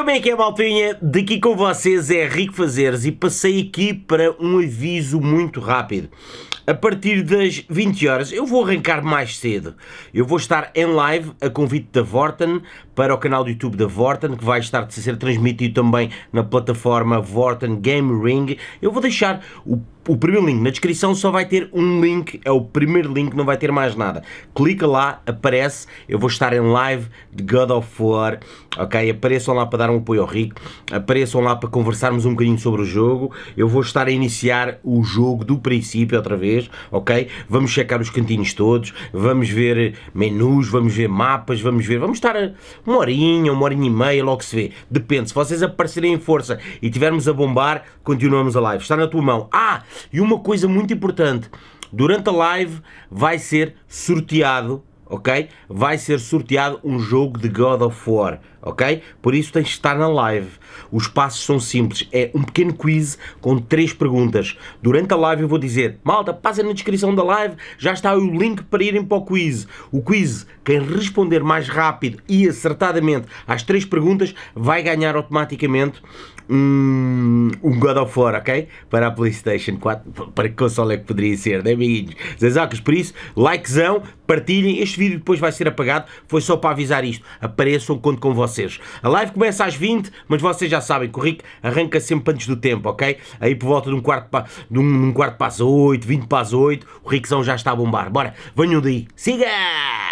Como é que é, de Daqui com vocês é Rico Fazeres e passei aqui para um aviso muito rápido a partir das 20 horas. Eu vou arrancar mais cedo. Eu vou estar em live a convite da Vorten para o canal do YouTube da Vorten, que vai estar a ser transmitido também na plataforma Vorten Game Ring. Eu vou deixar o o primeiro link na descrição só vai ter um link, é o primeiro link, não vai ter mais nada. Clica lá, aparece, eu vou estar em live de God of War, ok? Apareçam lá para dar um apoio ao Rico, apareçam lá para conversarmos um bocadinho sobre o jogo. Eu vou estar a iniciar o jogo do princípio outra vez vez, ok? Vamos checar os cantinhos todos, vamos ver menus, vamos ver mapas, vamos ver. Vamos estar uma horinha, uma horinha e meia, logo se vê. Depende. Se vocês aparecerem em força e tivermos a bombar, continuamos a live. Está na tua mão. Ah, e uma coisa muito importante. Durante a live vai ser sorteado ok? Vai ser sorteado um jogo de God of War, ok? Por isso tens de estar na live. Os passos são simples, é um pequeno quiz com três perguntas. Durante a live eu vou dizer, malta, passa na descrição da live, já está o link para irem para o quiz. O quiz, quem responder mais rápido e acertadamente às três perguntas, vai ganhar automaticamente hum, um, God of War, ok? Para a Playstation 4, para que console é que poderia ser, né amiguinhos? Zezakos, é por isso, likezão, partilhem. Este vídeo depois vai ser apagado, foi só para avisar isto. Apareçam, conto com vocês. A live começa às 20, mas vocês já sabem que o Rico arranca sempre antes do tempo, ok? Aí por volta de um quarto para, de um, um quarto para as 8, 20 para as 8, o Rickzão já está a bombar. Bora, venham daí. Siga!